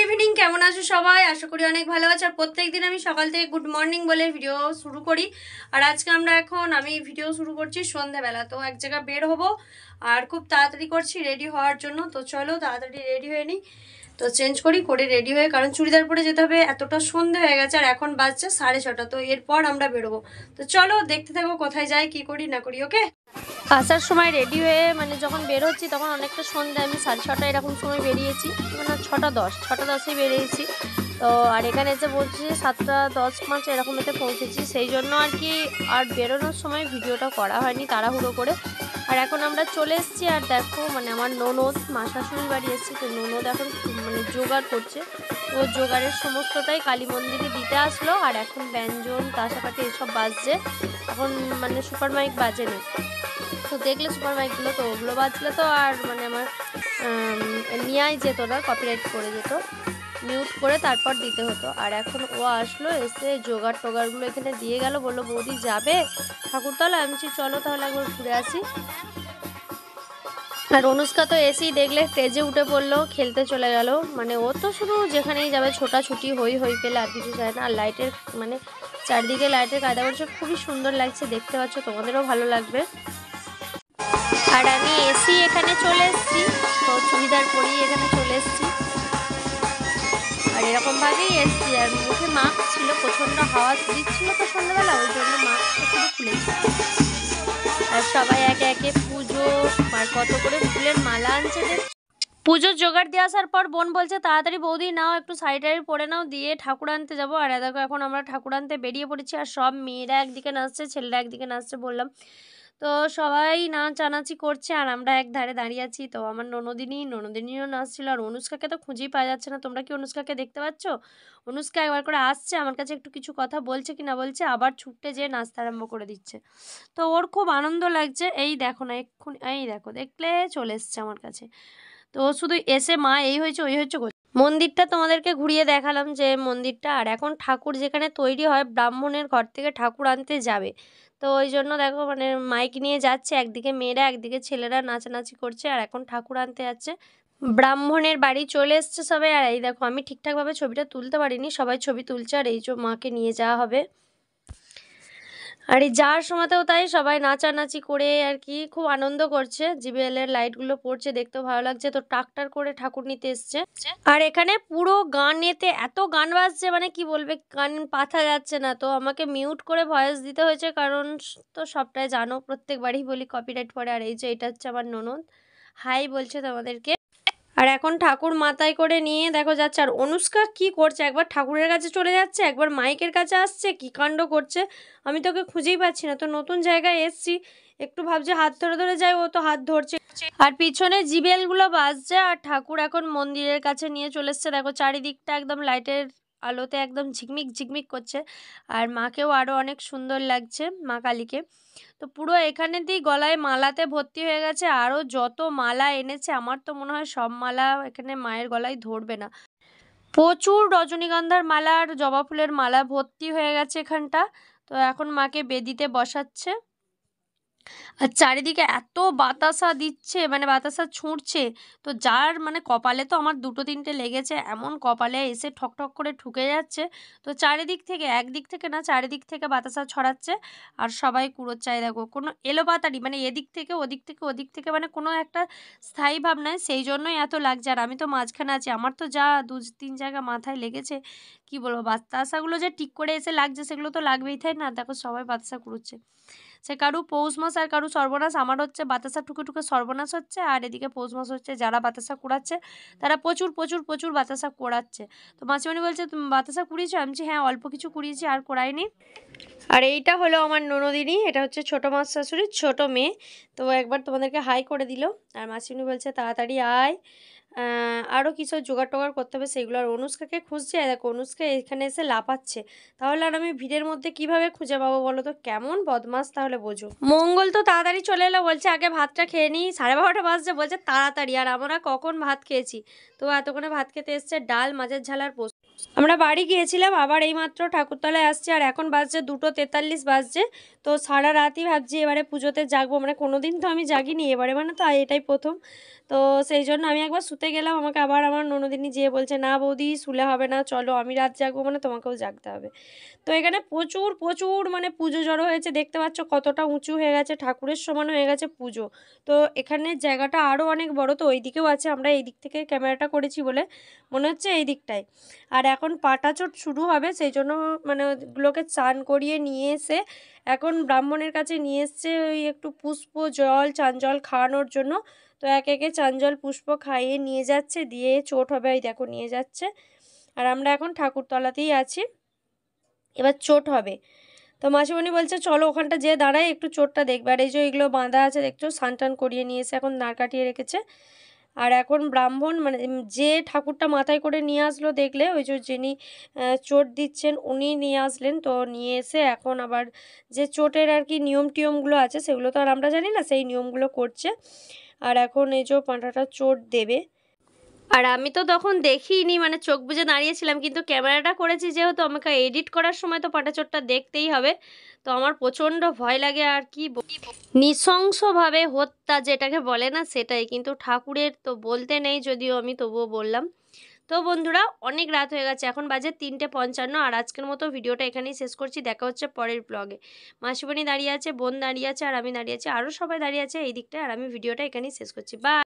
good evening কেমন আছো সবাই আশা করি অনেক ভালো আছে আর প্রত্যেক দিন আমি সকাল থেকে গুড মর্নিং বলে ভিডিও শুরু করি আর আজকে আমরা এখন আমি ভিডিও শুরু করছি সন্ধ্যাবেলা তো এক জায়গা বের হব আর খুব তাড়াতাড়ি করছি রেডি হওয়ার জন্য তো চলো তাড়াতাড়ি রেডি হয়ে নিই তো চেঞ্জ করি করে রেডি হয়ে কারণ চুড়িদার পরে যেতে হবে এতটা সন্ধে হয়ে গেছে আর এখন বাজছে সাড়ে ছটা তো এরপর আমরা বেরোবো তো চলো দেখতে থাকো কোথায় যাই কি করি না করি ওকে আসার সময় রেডি হয়ে মানে যখন বের হচ্ছি তখন অনেকটা সন্ধ্যা আমি সাড়ে ছটা এরকম সময় বেরিয়েছি মানে ছটা দশ ছটা দশেই বেরিয়েছি তো আর এখানে এসে বলছি যে সাতটা দশ পাঁচ এরকম এতে পৌঁছেছি সেই জন্য আর কি আর বেরোনোর সময় ভিডিওটা করা হয়নি তাড়াহুড়ো করে আর এখন আমরা চলে এসেছি আর দেখো মানে আমার ননদ মা শাশুড়ির বাড়ি এসেছি তো ননদ এখন মানে জোগাড় করছে ও জোগাড়ের সমস্তটাই কালী মন্দিরে দিতে আসলো আর এখন ব্যঞ্জন কাঁচাপাটি এসব বাজছে এখন মানে সুপার মাইক বাজে না তো দেখলে সুপার মাইকগুলো তো ওগুলো বাজলে তো আর মানে আমার নিয়াই যেত না কপিরাইট করে যেত মিউট করে তারপর দিতে হতো আর এখন ও আসলো এসে জোগাড় টোগাড়গুলো এখানে দিয়ে গেল বললো বৌদি যাবে ঠাকুরতলা আমি চলো তাহলে একবার ঘুরে আসি আর অনুষ্কা তো এসেই দেখলে স্টেজে উঠে পড়লো খেলতে চলে গেল মানে ও তো শুধু যেখানেই যাবে ছোটাছুটি হই হই পেলে আর কিছু চায় না আর লাইটের মানে চারদিকে লাইটের কাদা করছে খুবই সুন্দর লাগছে দেখতে পাচ্ছ তোমাদেরও ভালো লাগবে আর আমি এসি এখানে চলে এসেছি তো চুড়িদার পরেই এখানে চলে এসেছি আর এরকমভাবেই এসছি আর মুখে মাস্ক ছিল প্রচণ্ড হাওয়া ছিল তো সন্ধ্যাবেলা ওই জন্য মাস্ক শুধু খুলেছি আর সবাই একে একে পুজো আর কত করে ফুলের মালা আনছে পুজোর জোগাড় দিয়ে আসার পর বোন বলছে তাড়াতাড়ি বৌদি নাও একটু শাড়ি টাড়ি পরে নাও দিয়ে ঠাকুর আনতে যাবো আর দেখো এখন আমরা ঠাকুর আনতে বেরিয়ে পড়েছি আর সব মেয়েরা একদিকে নাচছে ছেলেরা একদিকে নাচছে বললাম তো সবাই নাচ নাচানাচি করছে আর আমরা এক ধারে দাঁড়িয়ে আছি তো আমার ননদিনী ননদিনীও নাচছিল আর অনুষ্কাকে তো খুঁজেই পাওয়া যাচ্ছে না তোমরা কি অনুষ্কাকে দেখতে পাচ্ছ অনুষ্কা একবার করে আসছে আমার কাছে একটু কিছু কথা বলছে কি না বলছে আবার ছুটতে যেয়ে নাচতে আরম্ভ করে দিচ্ছে তো ওর খুব আনন্দ লাগছে এই দেখো না এক্ষুনি এই দেখো দেখলে চলে এসছে আমার কাছে তো শুধু এসে মা এই হয়েছে ওই হয়েছে মন্দিরটা তোমাদেরকে ঘুরিয়ে দেখালাম যে মন্দিরটা আর এখন ঠাকুর যেখানে তৈরি হয় ব্রাহ্মণের ঘর থেকে ঠাকুর আনতে যাবে তো ওই জন্য দেখো মানে মাইক নিয়ে যাচ্ছে একদিকে মেয়েরা একদিকে ছেলেরা নাচানাচি করছে আর এখন ঠাকুর আনতে যাচ্ছে ব্রাহ্মণের বাড়ি চলে এসছে সবাই আর এই দেখো আমি ঠিকঠাকভাবে ছবিটা তুলতে পারিনি সবাই ছবি তুলছে আর এই যে মাকে নিয়ে যাওয়া হবে আর এই যাওয়ার সময়তেও তাই সবাই নাচানাচি করে আর কি খুব আনন্দ করছে জিবিএলের লাইটগুলো পড়ছে দেখতেও ভালো লাগছে তো ট্রাক্টর করে ঠাকুর নিতে এসছে আর এখানে পুরো গানেতে এত গান বাজছে মানে কি বলবে গান পাথা যাচ্ছে না তো আমাকে মিউট করে ভয়েস দিতে হয়েছে কারণ তো সবটাই জানো প্রত্যেকবারই বলি কপিরাইট পরে আর এই যে এটা হচ্ছে আমার ননদ হাই বলছে তোমাদেরকে আর এখন ঠাকুর মাথায় করে নিয়ে দেখো যাচ্ছে আর অনুষ্কা কি করছে একবার ঠাকুরের কাছে চলে যাচ্ছে একবার মাইকের কাছে আসছে কি কাণ্ড করছে আমি তোকে খুঁজেই পাচ্ছি না তো নতুন জায়গায় এসছি একটু ভাবছে হাত ধরে ধরে যায় ও তো হাত ধরছে আর পিছনে জিবেলগুলো বাজছে আর ঠাকুর এখন মন্দিরের কাছে নিয়ে চলে এসছে দেখো চারিদিকটা একদম লাইটের আলোতে একদম ঝিকমিক ঝিকমিক করছে আর মাকেও আরও অনেক সুন্দর লাগছে মা কালীকে তো পুরো এখানে দিয়ে গলায় মালাতে ভর্তি হয়ে গেছে আরও যত মালা এনেছে আমার তো মনে হয় সব মালা এখানে মায়ের গলায় ধরবে না প্রচুর রজনীগন্ধার মালা আর জবা ফুলের মালা ভর্তি হয়ে গেছে এখানটা তো এখন মাকে বেদিতে বসাচ্ছে আর চারিদিকে এত বাতাসা দিচ্ছে মানে বাতাসা ছুঁড়ছে তো যার মানে কপালে তো আমার দুটো তিনটে লেগেছে এমন কপালে এসে ঠক ঠক করে ঠুকে যাচ্ছে তো চারিদিক থেকে একদিক থেকে না চারিদিক থেকে বাতাসা ছড়াচ্ছে আর সবাই কুড়োর দেখো কোনো এলোপাতারি মানে এদিক থেকে ওদিক থেকে ওদিক থেকে মানে কোনো একটা স্থায়ী ভাব নাই সেই জন্যই এত লাগছে আর আমি তো মাঝখানে আছি আমার তো যা দু তিন জায়গা মাথায় লেগেছে কি বলবো বাতাসাগুলো যে ঠিক করে এসে লাগছে সেগুলো তো লাগবেই তাই না দেখো সবাই বাতাসা কুড়োচ্ছে সে কারু পৌষ মাস আর কারু সর্বনাশ আমার হচ্ছে বাতাসা টুকে টুকে সর্বনাশ হচ্ছে আর এদিকে পৌষ মাস হচ্ছে যারা বাতাসা কুড়াচ্ছে তারা প্রচুর প্রচুর প্রচুর বাতাসা কুড়াচ্ছে তো মাসিমণি বলছে তুমি বাতাসা কুড়িয়েছো আমি হ্যাঁ অল্প কিছু কুড়িয়েছি আর কুড়াইনি আর এইটা হলো আমার ননদিনী এটা হচ্ছে ছোট মাস শাশুড়ির ছোটো মেয়ে তো একবার তোমাদেরকে হাই করে দিল আর মাসিমণি বলছে তাড়াতাড়ি আয় আরও কিছু জোগাড় টোগাড় করতে হবে সেগুলো আর অনুষ্কাকে খুঁজছে দেখো অনুষ্কা এখানে এসে লাপাচ্ছে তাহলে আর আমি ভিড়ের মধ্যে কিভাবে খুঁজে পাবো বলো তো কেমন বদমাস তাহলে বোঝো মঙ্গল তো তাড়াতাড়ি চলে এলো বলছে আগে ভাতটা খেয়ে নিই সাড়ে বারোটা বাজছে বলছে তাড়াতাড়ি আর আমরা কখন ভাত খেয়েছি তো এতক্ষণে ভাত খেতে এসছে ডাল মাছের ঝাল আর আমরা বাড়ি গিয়েছিলাম আবার এইমাত্র ঠাকুরতলায় আসছে আর এখন বাজছে দুটো তেতাল্লিশ বাজছে তো সারা রাতই ভাবছি এবারে পুজোতে জাগবো মানে কোনো দিন তো আমি জাগিনি এবারে মানে তো এটাই প্রথম তো সেই জন্য আমি একবার শুতে গেলাম আমাকে আবার আমার ননদিনী যেয়ে বলছে না বৌদি শুলে হবে না চলো আমি রাত জাগবো মানে তোমাকেও জাগতে হবে তো এখানে প্রচুর প্রচুর মানে পুজো জড়ো হয়েছে দেখতে পাচ্ছ কতটা উঁচু হয়ে গেছে ঠাকুরের সমান হয়ে গেছে পুজো তো এখানে জায়গাটা আরও অনেক বড় তো ওই দিকেও আছে আমরা এই দিক থেকে ক্যামেরাটা করেছি বলে মনে হচ্ছে এই দিকটায় আর এখন পাটা চোট শুরু হবে সেই জন্য মানে ওগুলোকে চান করিয়ে নিয়ে এসে এখন ব্রাহ্মণের কাছে নিয়ে এসছে ওই একটু পুষ্প জল চান জল খাওয়ানোর জন্য তো এক একে জল পুষ্প খাইয়ে নিয়ে যাচ্ছে দিয়ে চোট হবে ওই দেখো নিয়ে যাচ্ছে আর আমরা এখন ঠাকুরতলাতেই আছি এবার চোট হবে তো মাসিমণি বলছে চলো ওখানটা যে দাঁড়ায় একটু চোটটা দেখবে আর এই যে ওইগুলো বাঁধা আছে দেখছো টান করিয়ে নিয়ে এসে এখন দাঁড় কাটিয়ে রেখেছে আর এখন ব্রাহ্মণ মানে যে ঠাকুরটা মাথায় করে নিয়ে আসলো দেখলে ওই যে যিনি চোট দিচ্ছেন উনি নিয়ে আসলেন তো নিয়ে এসে এখন আবার যে চোটের আর কি নিয়ম টিয়মগুলো আছে সেগুলো তো আর আমরা জানি না সেই নিয়মগুলো করছে আর এখন এই যে পাঁঠাটা চোট দেবে আর আমি তো তখন দেখিনি মানে চোখ বুঝে দাঁড়িয়েছিলাম কিন্তু ক্যামেরাটা করেছি যেহেতু আমাকে এডিট করার সময় তো পাটাচোরটা দেখতেই হবে তো আমার প্রচণ্ড ভয় লাগে আর কি নৃশংসভাবে হত্যা যেটাকে বলে না সেটাই কিন্তু ঠাকুরের তো বলতে নেই যদিও আমি তবুও বললাম তো বন্ধুরা অনেক রাত হয়ে গেছে এখন বাজে তিনটে পঞ্চান্ন আর আজকের মতো ভিডিওটা এখানেই শেষ করছি দেখা হচ্ছে পরের ব্লগে মাসিবনি দাঁড়িয়ে আছে বোন দাঁড়িয়ে আছে আর আমি দাঁড়িয়ে আছি আরও সবাই দাঁড়িয়ে আছে এই দিকটায় আর আমি ভিডিওটা এখানেই শেষ করছি বা